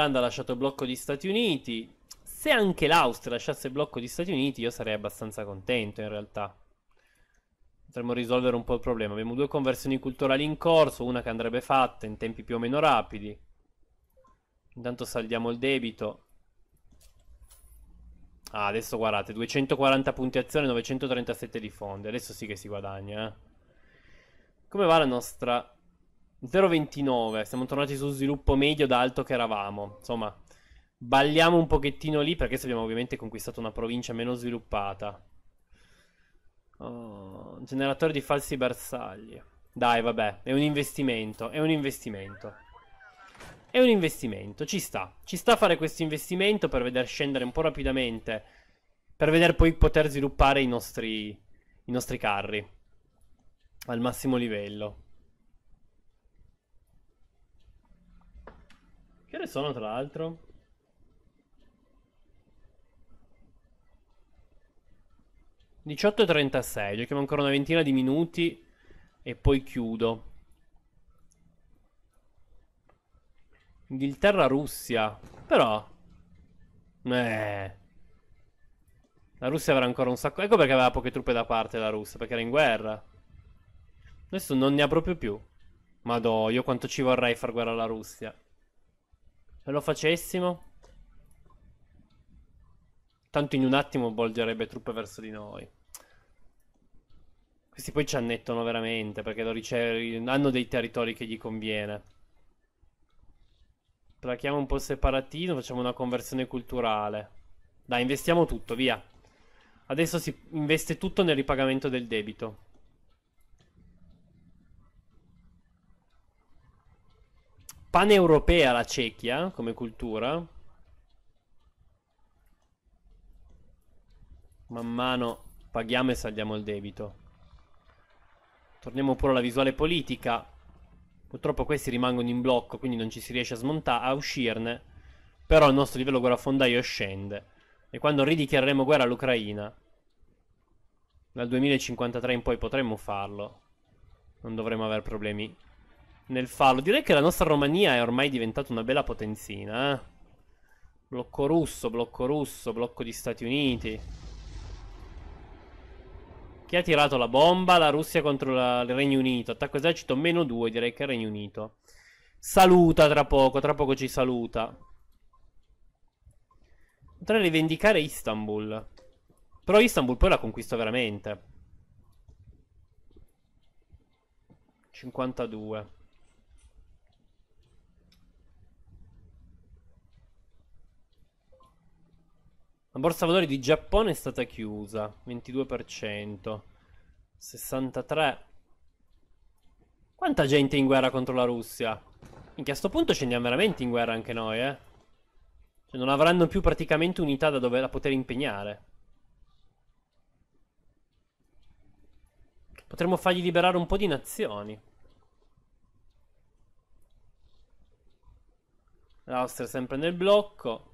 Islanda ha lasciato blocco di Stati Uniti. Se anche l'Austria lasciasse blocco di Stati Uniti, io sarei abbastanza contento in realtà. Potremmo risolvere un po' il problema. Abbiamo due conversioni culturali in corso, una che andrebbe fatta in tempi più o meno rapidi. Intanto saldiamo il debito. Ah, adesso guardate, 240 punti azione, 937 di fondi. Adesso sì che si guadagna, eh. Come va la nostra 0,29. Siamo tornati su sviluppo medio da alto che eravamo. Insomma, balliamo un pochettino lì perché abbiamo ovviamente conquistato una provincia meno sviluppata. Oh, generatore di falsi bersagli. Dai, vabbè, è un investimento, è un investimento. È un investimento, ci sta. Ci sta fare questo investimento per vedere scendere un po' rapidamente, per vedere poi poter sviluppare i nostri, i nostri carri al massimo livello. Che ore sono tra l'altro? Diciotto e trentasei, giochiamo ancora una ventina di minuti e poi chiudo. Inghilterra-Russia, però... Eh... La Russia avrà ancora un sacco... Ecco perché aveva poche truppe da parte la Russia, perché era in guerra. Adesso non ne ha proprio più. Madò, io quanto ci vorrei far guerra alla Russia. Se lo facessimo... Tanto in un attimo volgerebbe truppe verso di noi. Questi poi ci annettono veramente, perché lo riceve... hanno dei territori che gli conviene. Plachiamo un po' separatino, facciamo una conversione culturale. Dai, investiamo tutto, via. Adesso si investe tutto nel ripagamento del debito. paneuropea la Cecchia come cultura. Man mano paghiamo e saldiamo il debito. Torniamo pure alla visuale politica. Purtroppo questi rimangono in blocco, quindi non ci si riesce a, smontare, a uscirne. Però il nostro livello guerrafondaio scende. E quando ridichiareremo guerra all'Ucraina, dal 2053 in poi potremmo farlo. Non dovremmo avere problemi nel fallo. Direi che la nostra Romania è ormai diventata una bella potenzina. Eh? Blocco russo, blocco russo, blocco di Stati Uniti. Chi ha tirato la bomba? La Russia contro la, il Regno Unito. Attacco esercito meno 2, direi che è il Regno Unito. Saluta tra poco, tra poco ci saluta. Potrei rivendicare Istanbul. Però Istanbul poi la conquisto veramente. 52. La borsa valori di Giappone è stata chiusa, 22%, 63%. Quanta gente è in guerra contro la Russia? Minchia, a sto punto ci andiamo veramente in guerra anche noi, eh. Cioè, non avranno più praticamente unità da dove da poter impegnare. Potremmo fargli liberare un po' di nazioni. L'Austria è sempre nel blocco.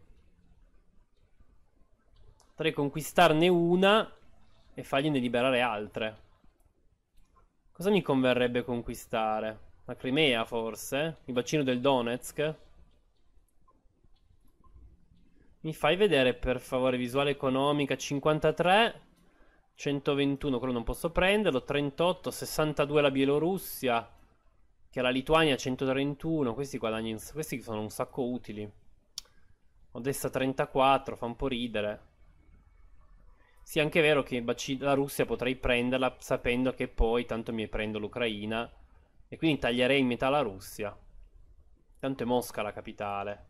Potrei conquistarne una e fargliene liberare altre. Cosa mi converrebbe conquistare? La Crimea, forse? Il bacino del Donetsk? Mi fai vedere, per favore, visuale economica 53... 121, quello non posso prenderlo, 38, 62 la Bielorussia, che la Lituania 131, questi guadagni, questi sono un sacco utili. Odessa 34, fa un po' ridere. Sì, anche è vero che la Russia potrei prenderla sapendo che poi tanto mi prendo l'Ucraina e quindi taglierei in metà la Russia. Tanto è Mosca la capitale.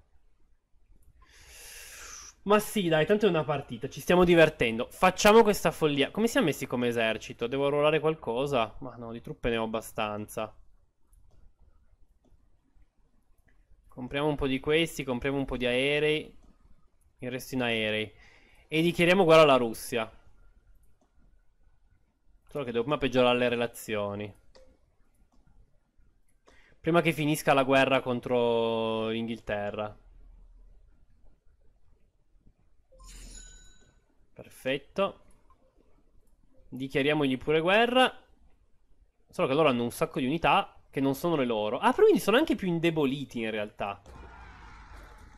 Ma sì, dai, tanto è una partita, ci stiamo divertendo. Facciamo questa follia. Come siamo messi come esercito? Devo rollare qualcosa? Ma no, di truppe ne ho abbastanza. Compriamo un po' di questi, compriamo un po' di aerei. Il resto in aerei. E dichiariamo guerra alla Russia. Solo che devo prima peggiorare le relazioni. Prima che finisca la guerra contro l'Inghilterra. Perfetto. Dichiariamogli pure guerra. Solo che loro hanno un sacco di unità che non sono le loro. Ah, però quindi sono anche più indeboliti in realtà.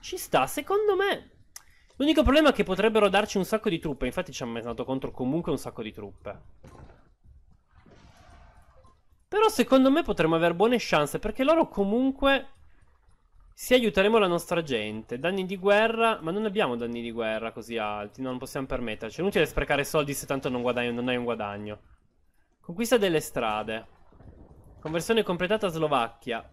Ci sta, secondo me... L'unico problema è che potrebbero darci un sacco di truppe. Infatti ci hanno messo contro comunque un sacco di truppe. Però secondo me potremmo avere buone chance. Perché loro comunque... si aiuteremo la nostra gente. Danni di guerra... Ma non abbiamo danni di guerra così alti. Non possiamo permetterci. È inutile sprecare soldi se tanto non, guadagno, non hai un guadagno. Conquista delle strade. Conversione completata a Slovacchia.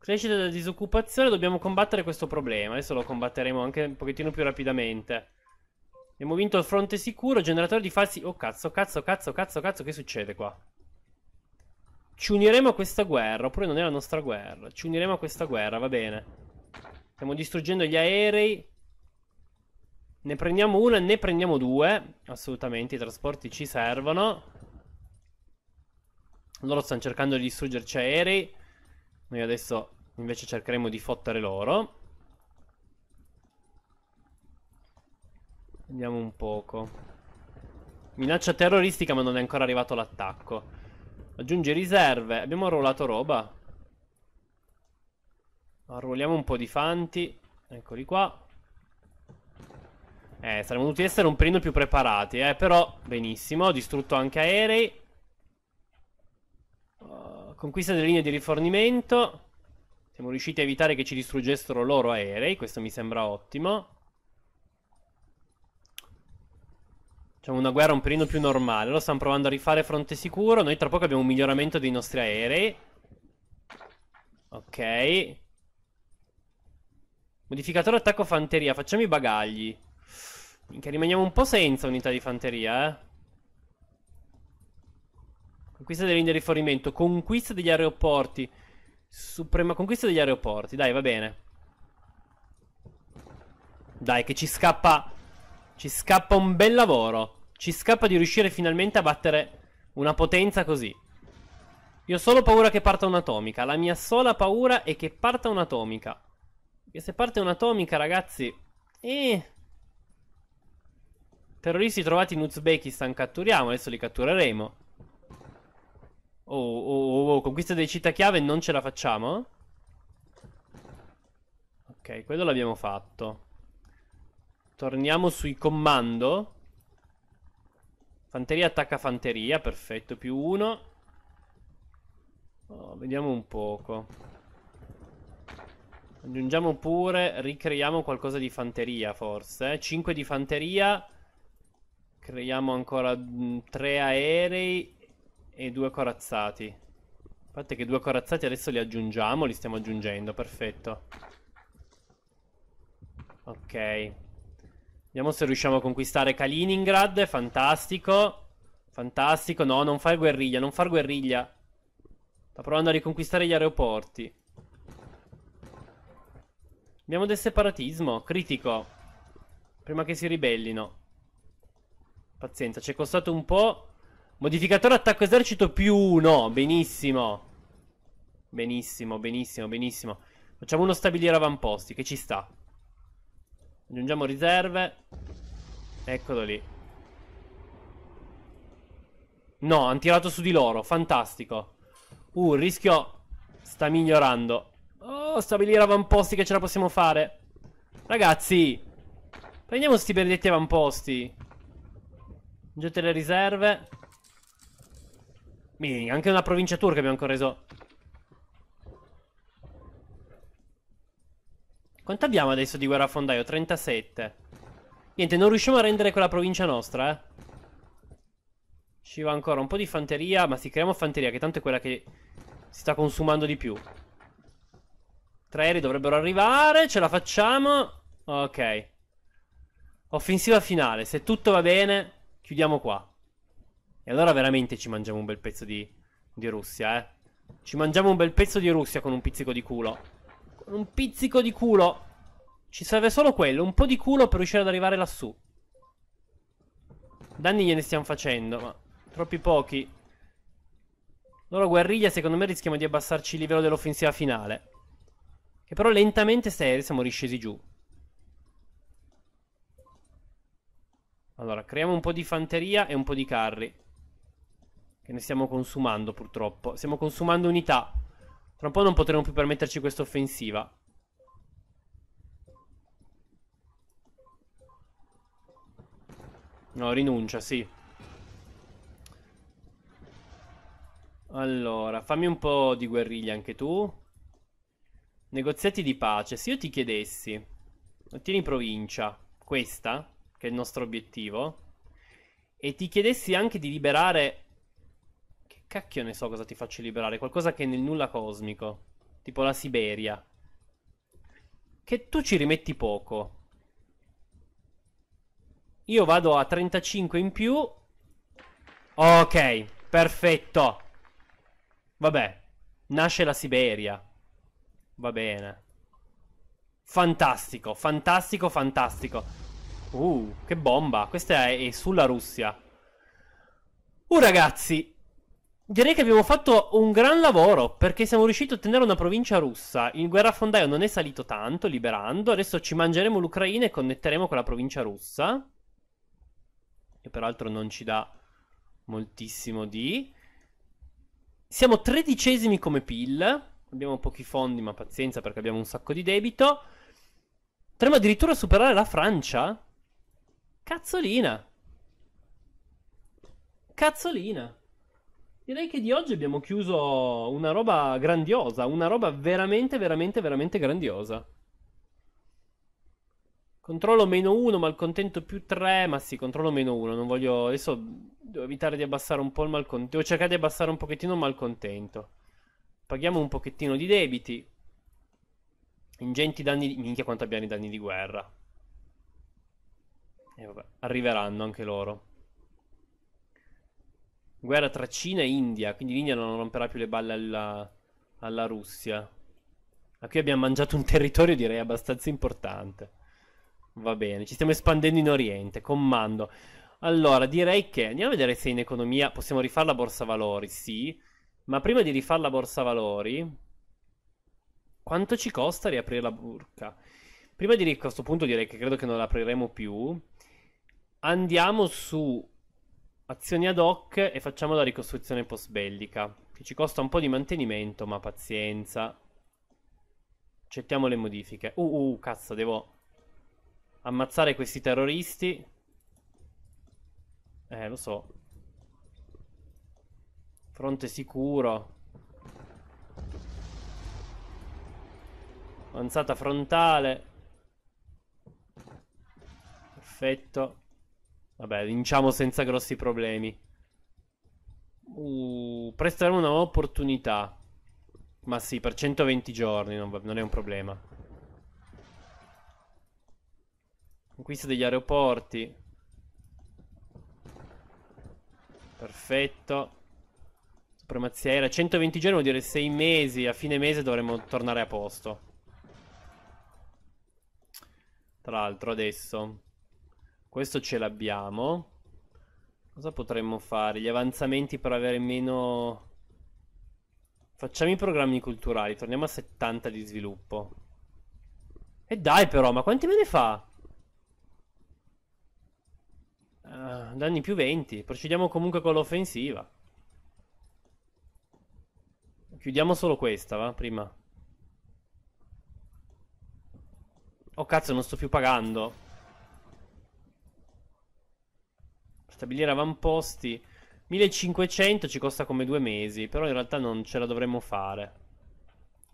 Crescita della disoccupazione, dobbiamo combattere questo problema. Adesso lo combatteremo anche un pochettino più rapidamente. Abbiamo vinto il fronte sicuro, generatore di falsi... Oh cazzo, cazzo, cazzo, cazzo, cazzo, che succede qua? Ci uniremo a questa guerra, oppure non è la nostra guerra. Ci uniremo a questa guerra, va bene. Stiamo distruggendo gli aerei. Ne prendiamo una, e ne prendiamo due. Assolutamente, i trasporti ci servono. Loro stanno cercando di distruggerci aerei. Noi adesso invece cercheremo di fottere loro. Vediamo un poco. Minaccia terroristica ma non è ancora arrivato l'attacco. Aggiunge riserve. Abbiamo arruolato roba. Arruoliamo un po' di fanti. Eccoli qua. Eh, saremmo dovuti essere un pelino più preparati, eh. Però, benissimo. Ho distrutto anche aerei. Conquista delle linee di rifornimento. Siamo riusciti a evitare che ci distruggessero loro aerei, questo mi sembra ottimo. Facciamo una guerra un pelino più normale. Lo stanno provando a rifare fronte sicuro. Noi tra poco abbiamo un miglioramento dei nostri aerei. Ok. Modificatore attacco fanteria. Facciamo i bagagli. Minchia, rimaniamo un po' senza unità di fanteria, eh. Conquista delle linee di rifornimento, conquista degli aeroporti. Suprema conquista degli aeroporti, dai, va bene. Dai, che ci scappa. Ci scappa un bel lavoro. Ci scappa di riuscire finalmente a battere una potenza così. Io ho solo paura che parta un'atomica. La mia sola paura è che parta un'atomica. Perché se parte un'atomica, ragazzi... Eh... Terroristi trovati in Uzbekistan catturiamo, adesso li cattureremo. Oh, oh, oh, conquista delle città chiave non ce la facciamo? Ok, quello l'abbiamo fatto. Torniamo sui comando. Fanteria attacca fanteria, perfetto, più uno. Oh, vediamo un poco. Aggiungiamo pure, ricreiamo qualcosa di fanteria forse. 5 di fanteria. Creiamo ancora 3 mm, aerei e due corazzati. A parte che due corazzati adesso li aggiungiamo, li stiamo aggiungendo, perfetto. Ok. Vediamo se riusciamo a conquistare Kaliningrad, fantastico. Fantastico, no, non far guerriglia, non far guerriglia. Sta provando a riconquistare gli aeroporti. Abbiamo del separatismo, critico. Prima che si ribellino. Pazienza, ci è costato un po'. Modificatore attacco esercito più uno. Benissimo. Benissimo, benissimo, benissimo. Facciamo uno stabilire avamposti, che ci sta. Aggiungiamo riserve. Eccolo lì. No, hanno tirato su di loro. Fantastico. Uh, il rischio sta migliorando. Oh, stabilire avamposti che ce la possiamo fare. Ragazzi, prendiamo sti benedetti avamposti. Aggiungete le riserve. Quindi anche una provincia turca abbiamo ancora reso. Quanto abbiamo adesso di guerra fondaio? 37. Niente, non riusciamo a rendere quella provincia nostra, eh. Ci va ancora un po' di fanteria, ma sì, creiamo fanteria, che tanto è quella che si sta consumando di più. Tre aerei dovrebbero arrivare, ce la facciamo. Ok. Offensiva finale, se tutto va bene, chiudiamo qua. E allora veramente ci mangiamo un bel pezzo di, di Russia, eh. Ci mangiamo un bel pezzo di Russia con un pizzico di culo. Con un pizzico di culo. Ci serve solo quello, un po' di culo per riuscire ad arrivare lassù. Danni gliene stiamo facendo, ma troppi pochi. Loro guerriglia secondo me rischiamo di abbassarci il livello dell'offensiva finale. Che però lentamente stai, siamo riscesi giù. Allora, creiamo un po' di fanteria e un po' di carri. Che ne stiamo consumando purtroppo. Stiamo consumando unità. Tra un po' non potremo più permetterci questa offensiva. No, rinuncia, sì. Allora, fammi un po' di guerriglia anche tu. Negoziati di pace. Se io ti chiedessi, ottieni provincia, questa, che è il nostro obiettivo, e ti chiedessi anche di liberare Cacchio ne so cosa ti faccio liberare. Qualcosa che è nel nulla cosmico. Tipo la Siberia. Che tu ci rimetti poco. Io vado a 35 in più. Ok, perfetto. Vabbè, nasce la Siberia. Va bene. Fantastico, fantastico, fantastico. Uh, che bomba. Questa è, è sulla Russia. Uh, ragazzi, Direi che abbiamo fatto un gran lavoro perché siamo riusciti a ottenere una provincia russa. Il guerrafondaio non è salito tanto, liberando. Adesso ci mangeremo l'Ucraina e connetteremo con la provincia russa. Che peraltro non ci dà moltissimo di. Siamo tredicesimi come PIL. Abbiamo pochi fondi, ma pazienza perché abbiamo un sacco di debito. Potremmo addirittura superare la Francia? Cazzolina. Cazzolina. Direi che di oggi abbiamo chiuso una roba grandiosa, una roba veramente, veramente, veramente grandiosa. Controllo meno 1, malcontento più 3, ma sì, controllo meno 1, non voglio... Adesso devo evitare di abbassare un po' il malcontento, devo cercare di abbassare un pochettino il malcontento. Paghiamo un pochettino di debiti. Ingenti danni di... Minchia quanto abbiamo i danni di guerra. E vabbè, arriveranno anche loro guerra tra Cina e India, quindi l'India non romperà più le balle alla, alla Russia. Ma qui abbiamo mangiato un territorio direi abbastanza importante. Va bene, ci stiamo espandendo in Oriente, comando. Allora, direi che andiamo a vedere se in economia possiamo rifare la borsa valori, sì. Ma prima di rifare la borsa valori, quanto ci costa riaprire la burca? Prima di a questo punto direi che credo che non l'apriremo più. Andiamo su azioni ad hoc e facciamo la ricostruzione post bellica, che ci costa un po' di mantenimento, ma pazienza. Accettiamo le modifiche. Uh, uh, cazzo, devo ammazzare questi terroristi. Eh, lo so. Fronte sicuro. Avanzata frontale. Perfetto. Vabbè, vinciamo senza grossi problemi. Uh, presteremo una nuova opportunità. Ma sì, per 120 giorni non, non è un problema. Conquista degli aeroporti. Perfetto. Supremazia era 120 giorni vuol dire 6 mesi. A fine mese dovremo tornare a posto. Tra l'altro adesso... Questo ce l'abbiamo. Cosa potremmo fare? Gli avanzamenti per avere meno... Facciamo i programmi culturali, torniamo a 70 di sviluppo. E dai però, ma quanti me ne fa? Uh, danni più 20, procediamo comunque con l'offensiva. Chiudiamo solo questa, va? Prima. Oh cazzo, non sto più pagando. Stabilire avamposti. 1500 ci costa come due mesi, però in realtà non ce la dovremmo fare.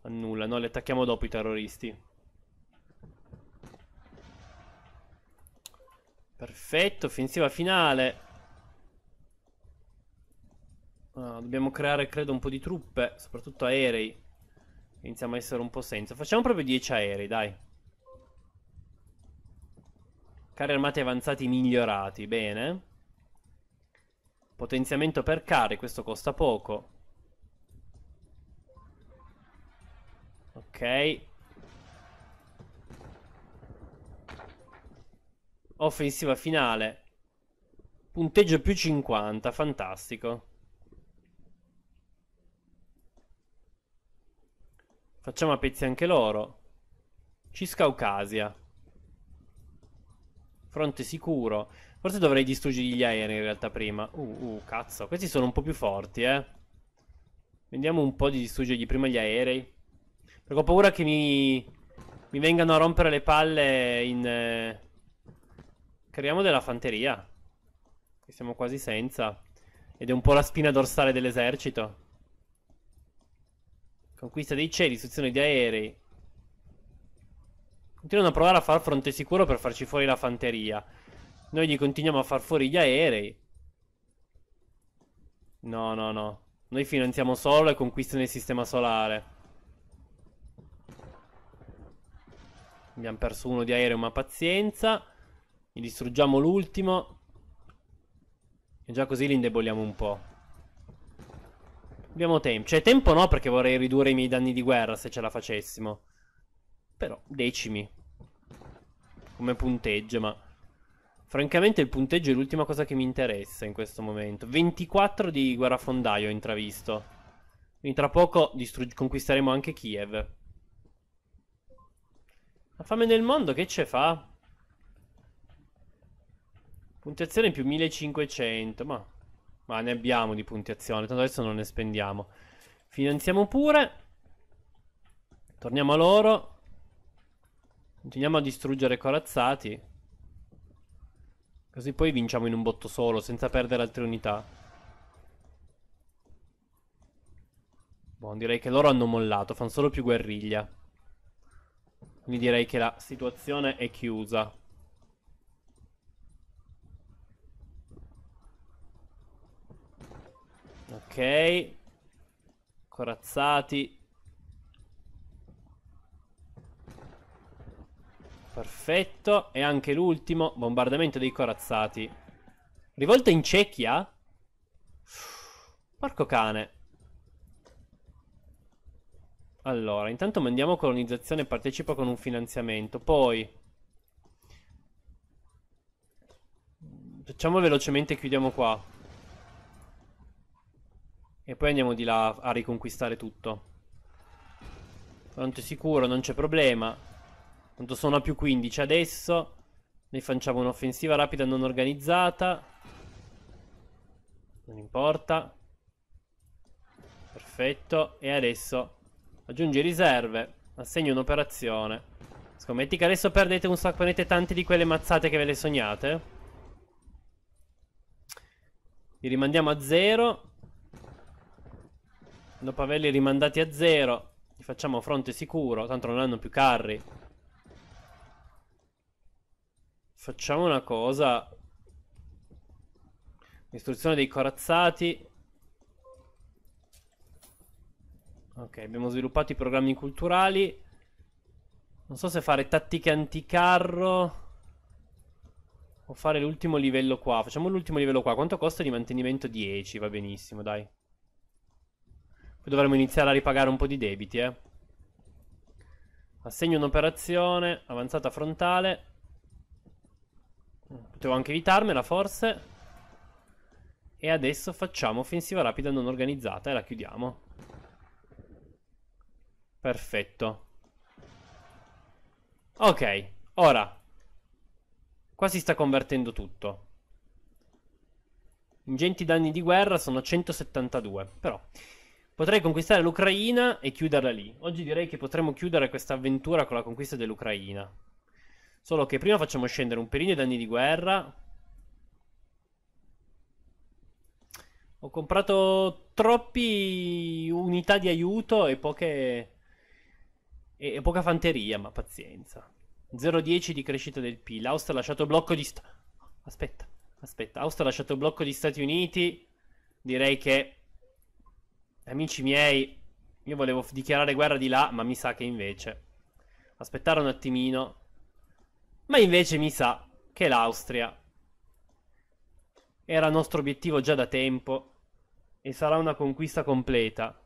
A nulla, no? Le attacchiamo dopo i terroristi. Perfetto, offensiva finale. Ah, dobbiamo creare, credo, un po' di truppe, soprattutto aerei. Iniziamo a essere un po' senza. Facciamo proprio 10 aerei, dai. Carri armati avanzati migliorati, bene. Potenziamento per cari, questo costa poco. Ok. Offensiva finale. Punteggio più 50, fantastico. Facciamo a pezzi anche loro. Ciscaucasia. Fronte sicuro. Forse dovrei distruggere gli aerei in realtà prima. Uh, uh, cazzo. Questi sono un po' più forti, eh. Vediamo un po' di distruggergli prima gli aerei. Perché ho paura che mi... Mi vengano a rompere le palle in... Eh, Creiamo della fanteria. Che siamo quasi senza. Ed è un po' la spina dorsale dell'esercito. Conquista dei cieli, istruzione di aerei. Continuano a provare a far fronte sicuro per farci fuori la fanteria. Noi gli continuiamo a far fuori gli aerei. No, no, no. Noi finanziamo solo le conquiste nel sistema solare. Abbiamo perso uno di aereo, ma pazienza. Gli distruggiamo l'ultimo. E già così li indeboliamo un po'. Abbiamo tempo. Cioè, tempo no, perché vorrei ridurre i miei danni di guerra se ce la facessimo. Però, decimi. Come punteggio, ma... Francamente il punteggio è l'ultima cosa che mi interessa in questo momento. 24 di guerrafondaio ho intravisto. Quindi tra poco conquisteremo anche Kiev. La fame nel mondo che ce fa? Puntiazione più 1500, ma... ma ne abbiamo di puntiazione, tanto adesso non ne spendiamo. Finanziamo pure. Torniamo a loro. Continuiamo a distruggere corazzati. Così poi vinciamo in un botto solo, senza perdere altre unità. Buon, direi che loro hanno mollato, fanno solo più guerriglia. Quindi direi che la situazione è chiusa. Ok. Corazzati. Perfetto. E anche l'ultimo, bombardamento dei corazzati. Rivolta in Cecchia? Porco cane. Allora, intanto mandiamo colonizzazione e partecipa con un finanziamento. Poi... Facciamo velocemente e chiudiamo qua. E poi andiamo di là a riconquistare tutto. Pronto sicuro, non c'è problema. Tanto sono a più 15 adesso. Noi facciamo un'offensiva rapida non organizzata. Non importa. Perfetto. E adesso aggiungi riserve. Assegni un'operazione. Scommetti che adesso perdete un sacco, prendete tante di quelle mazzate che ve le sognate. Li rimandiamo a zero. Dopo averli rimandati a zero, li facciamo fronte sicuro. Tanto non hanno più carri. Facciamo una cosa. Distruzione dei corazzati. Ok, abbiamo sviluppato i programmi culturali. Non so se fare tattiche anticarro. O fare l'ultimo livello qua. Facciamo l'ultimo livello qua. Quanto costa di mantenimento? 10, va benissimo, dai. Poi dovremmo iniziare a ripagare un po' di debiti, eh. Assegno un'operazione. Avanzata frontale. Potevo anche evitarmela forse. E adesso facciamo offensiva rapida non organizzata e la chiudiamo. Perfetto. Ok, ora. Qua si sta convertendo tutto. Ingenti danni di guerra sono 172, però potrei conquistare l'Ucraina e chiuderla lì. Oggi direi che potremmo chiudere questa avventura con la conquista dell'Ucraina. Solo che prima facciamo scendere un pelino di danni di guerra. Ho comprato troppi unità di aiuto e poche... E, e poca fanteria, ma pazienza. 0,10 di crescita del PIL. Austria ha lasciato blocco di... Sta... Aspetta, aspetta. Austria ha lasciato blocco di Stati Uniti. Direi che... Amici miei, io volevo dichiarare guerra di là, ma mi sa che invece... Aspettare un attimino. Ma invece mi sa che l'Austria era nostro obiettivo già da tempo e sarà una conquista completa.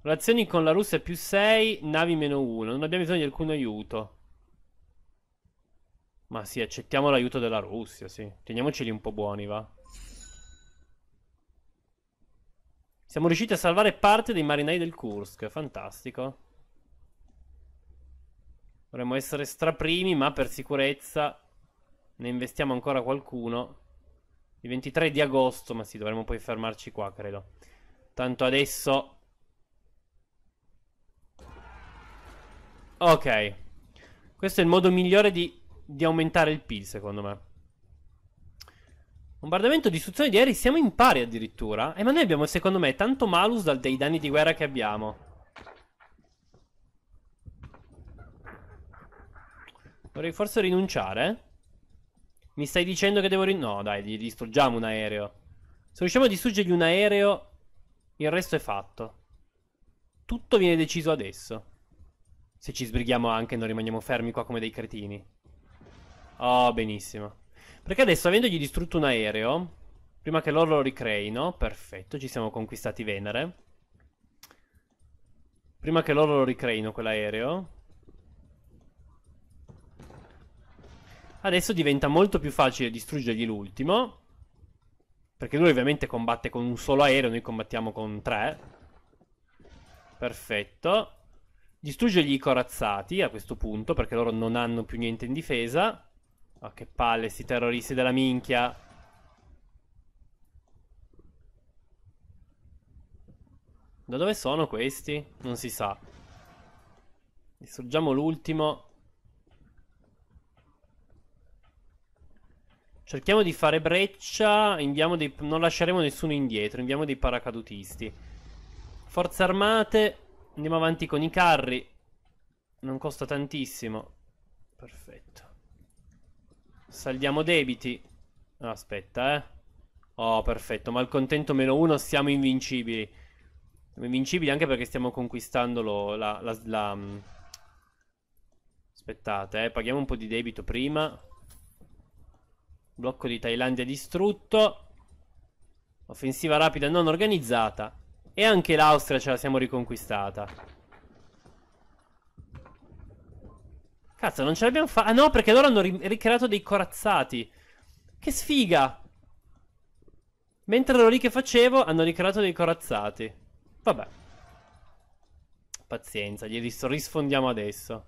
Relazioni con la Russia più 6, navi meno 1. Non abbiamo bisogno di alcun aiuto. Ma sì, accettiamo l'aiuto della Russia, sì. Teniamoceli un po' buoni, va. Siamo riusciti a salvare parte dei marinai del Kursk, fantastico. Dovremmo essere straprimi, ma per sicurezza ne investiamo ancora qualcuno. Il 23 di agosto, ma sì, dovremmo poi fermarci qua, credo. Tanto adesso... Ok. Questo è il modo migliore di, di aumentare il PIL, secondo me. Bombardamento, distruzione di aerei, siamo in pari addirittura. Eh, ma noi abbiamo, secondo me, tanto malus dai danni di guerra che abbiamo. Vorrei forse rinunciare? Mi stai dicendo che devo rinunciare? No, dai, gli distruggiamo un aereo. Se riusciamo a distruggergli un aereo, il resto è fatto. Tutto viene deciso adesso. Se ci sbrighiamo anche e non rimaniamo fermi qua come dei cretini. Oh, benissimo. Perché adesso, avendogli distrutto un aereo, prima che loro lo ricreino, perfetto, ci siamo conquistati Venere. Prima che loro lo ricreino quell'aereo, Adesso diventa molto più facile distruggergli l'ultimo. Perché lui ovviamente combatte con un solo aereo, noi combattiamo con tre. Perfetto. Distruggergli i corazzati a questo punto, perché loro non hanno più niente in difesa. Ma oh, che palle, sti terroristi della minchia. Da dove sono questi? Non si sa. Distruggiamo l'ultimo. Cerchiamo di fare breccia, dei, non lasceremo nessuno indietro, inviamo dei paracadutisti. Forze armate, andiamo avanti con i carri. Non costa tantissimo. Perfetto. Saldiamo debiti. Aspetta, eh. Oh, perfetto, malcontento meno uno, siamo invincibili. Siamo invincibili anche perché stiamo conquistando lo, la, la, la... Mm. Aspettate, eh, paghiamo un po' di debito prima. Blocco di Thailandia distrutto. Offensiva rapida non organizzata. E anche l'Austria ce la siamo riconquistata. Cazzo, non ce l'abbiamo fatta. Ah no, perché loro hanno ri ricreato dei corazzati. Che sfiga! Mentre ero lì che facevo, hanno ricreato dei corazzati. Vabbè. Pazienza, gli ris risfondiamo adesso.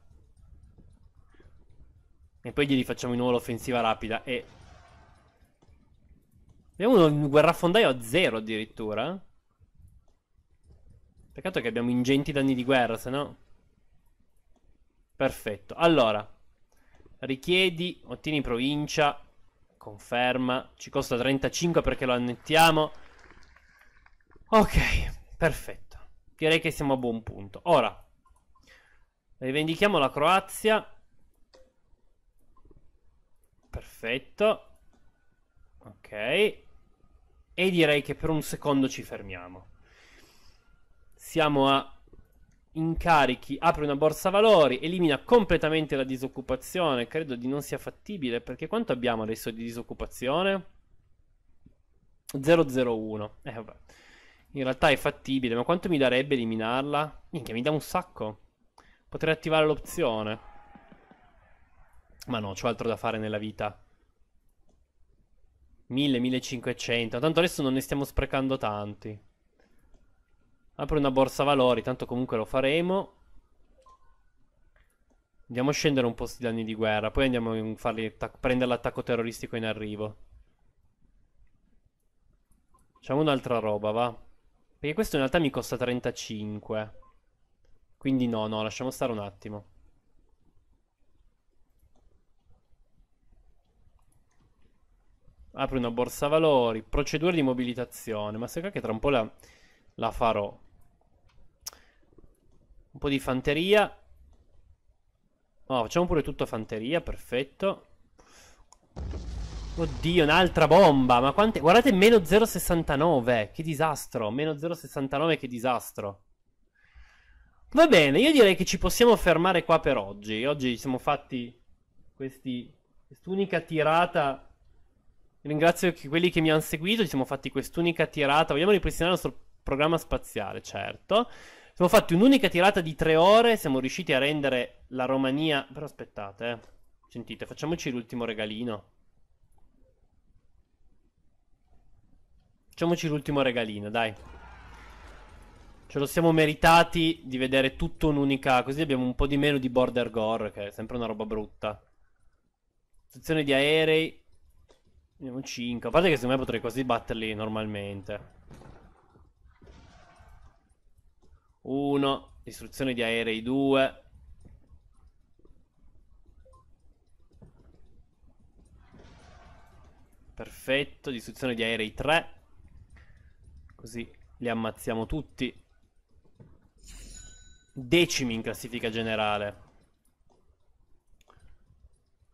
E poi gli rifacciamo di nuovo l'offensiva rapida e Abbiamo un guerrafondaio a zero addirittura. Peccato che abbiamo ingenti danni di guerra, se no... Perfetto. Allora, richiedi, ottieni provincia, conferma. Ci costa 35 perché lo annettiamo. Ok, perfetto. Direi che siamo a buon punto. Ora, rivendichiamo la Croazia. Perfetto. Ok. E direi che per un secondo ci fermiamo. Siamo a incarichi, apre una borsa valori, elimina completamente la disoccupazione. Credo di non sia fattibile perché quanto abbiamo adesso di disoccupazione? 001. Eh vabbè. In realtà è fattibile, ma quanto mi darebbe eliminarla? Minchia, mi dà un sacco. Potrei attivare l'opzione. Ma no, c'ho altro da fare nella vita. 1000, 1500. Tanto adesso non ne stiamo sprecando tanti. Apro una borsa valori, tanto comunque lo faremo. Andiamo a scendere un po' sti danni di guerra, poi andiamo a farli prendere l'attacco terroristico in arrivo. Facciamo un'altra roba, va. Perché questo in realtà mi costa 35. Quindi no, no, lasciamo stare un attimo. apri una borsa valori, procedure di mobilitazione, ma sai che tra un po' la, la farò. Un po' di fanteria. Oh, facciamo pure tutto fanteria, perfetto. Oddio, un'altra bomba, ma quante... Guardate, meno 0,69, che disastro, meno 0,69, che disastro. Va bene, io direi che ci possiamo fermare qua per oggi. Oggi siamo fatti questi... quest'unica tirata Ringrazio quelli che mi hanno seguito, ci siamo fatti quest'unica tirata. Vogliamo ripristinare il nostro programma spaziale, certo. Siamo fatti un'unica tirata di tre ore, siamo riusciti a rendere la Romania... Però aspettate, eh. sentite, facciamoci l'ultimo regalino. Facciamoci l'ultimo regalino, dai. Ce lo siamo meritati di vedere tutto un'unica... Così abbiamo un po' di meno di border gore, che è sempre una roba brutta. Stazione di aerei, Vediamo 5. A parte che secondo me potrei quasi batterli normalmente. 1. Distruzione di aerei 2. Perfetto. Distruzione di aerei 3. Così li ammazziamo tutti. Decimi in classifica generale.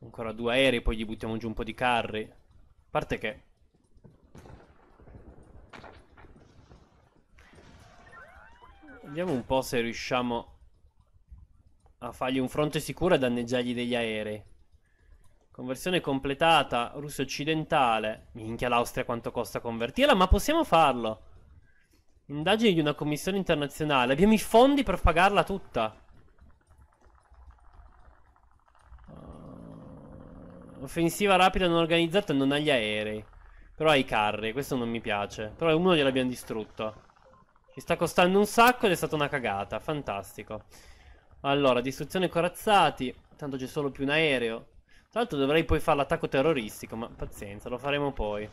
Ancora due aerei, poi gli buttiamo giù un po' di carri parte che... Vediamo un po' se riusciamo a fargli un fronte sicuro e danneggiargli degli aerei. Conversione completata, Russia occidentale. Minchia l'Austria quanto costa convertirla, ma possiamo farlo. Indagini di una commissione internazionale. Abbiamo i fondi per pagarla tutta. Offensiva rapida non organizzata non ha gli aerei. Però ha i carri, questo non mi piace. Però uno gliel'abbiamo distrutto. Ci sta costando un sacco ed è stata una cagata, fantastico. Allora, distruzione corazzati. Tanto c'è solo più un aereo. Tra l'altro dovrei poi fare l'attacco terroristico, ma pazienza, lo faremo poi.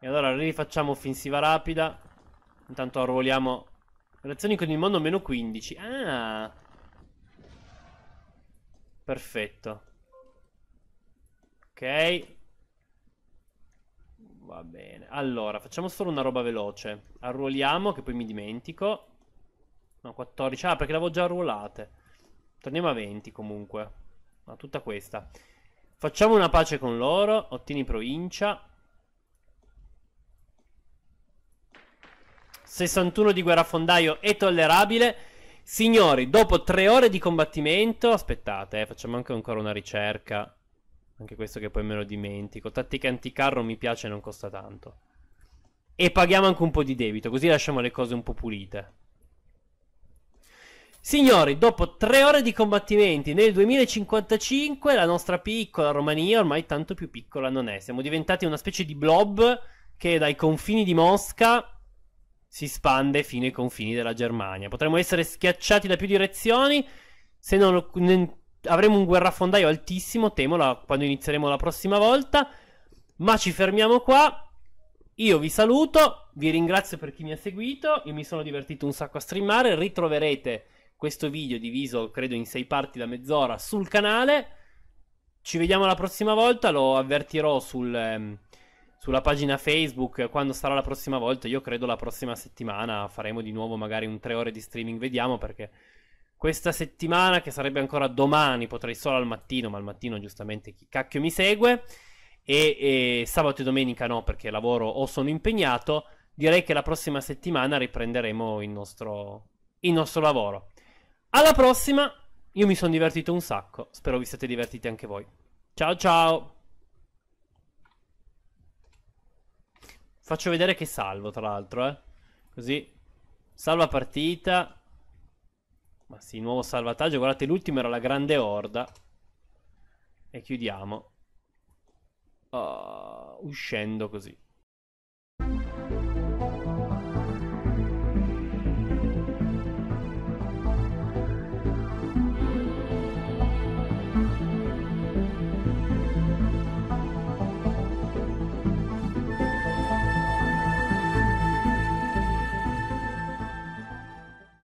E allora rifacciamo offensiva rapida. Intanto arruoliamo... Relazioni con il mondo meno 15. Ah! Perfetto. Ok. Va bene. Allora, facciamo solo una roba veloce. Arruoliamo, che poi mi dimentico. No, 14. Ah, perché l'avevo già arruolate. Torniamo a 20 comunque. Ma tutta questa. Facciamo una pace con loro. Ottieni provincia. 61 di guerrafondaio è tollerabile. Signori, dopo tre ore di combattimento, aspettate, eh, facciamo anche ancora una ricerca. Anche questo che poi me lo dimentico. Tattica anticarro mi piace e non costa tanto. E paghiamo anche un po' di debito, così lasciamo le cose un po' pulite. Signori, dopo tre ore di combattimenti nel 2055, la nostra piccola Romania ormai tanto più piccola non è. Siamo diventati una specie di blob che dai confini di Mosca si spande fino ai confini della Germania. Potremmo essere schiacciati da più direzioni se non ne, avremo un guerrafondaio altissimo, temo la, quando inizieremo la prossima volta, ma ci fermiamo qua. Io vi saluto, vi ringrazio per chi mi ha seguito, io mi sono divertito un sacco a streamare, ritroverete questo video diviso credo in sei parti da mezz'ora sul canale. Ci vediamo la prossima volta, lo avvertirò sul ehm, sulla pagina Facebook quando sarà la prossima volta. Io credo la prossima settimana faremo di nuovo magari un tre ore di streaming, vediamo perché questa settimana che sarebbe ancora domani, potrei solo al mattino, ma al mattino giustamente chi cacchio mi segue e, e sabato e domenica no perché lavoro o sono impegnato, direi che la prossima settimana riprenderemo il nostro, il nostro lavoro. Alla prossima, io mi sono divertito un sacco, spero vi siate divertiti anche voi. Ciao ciao! Faccio vedere che salvo, tra l'altro, eh. Così. Salva partita. Ma sì, nuovo salvataggio. Guardate, l'ultimo era la grande orda. E chiudiamo. Uh, uscendo così.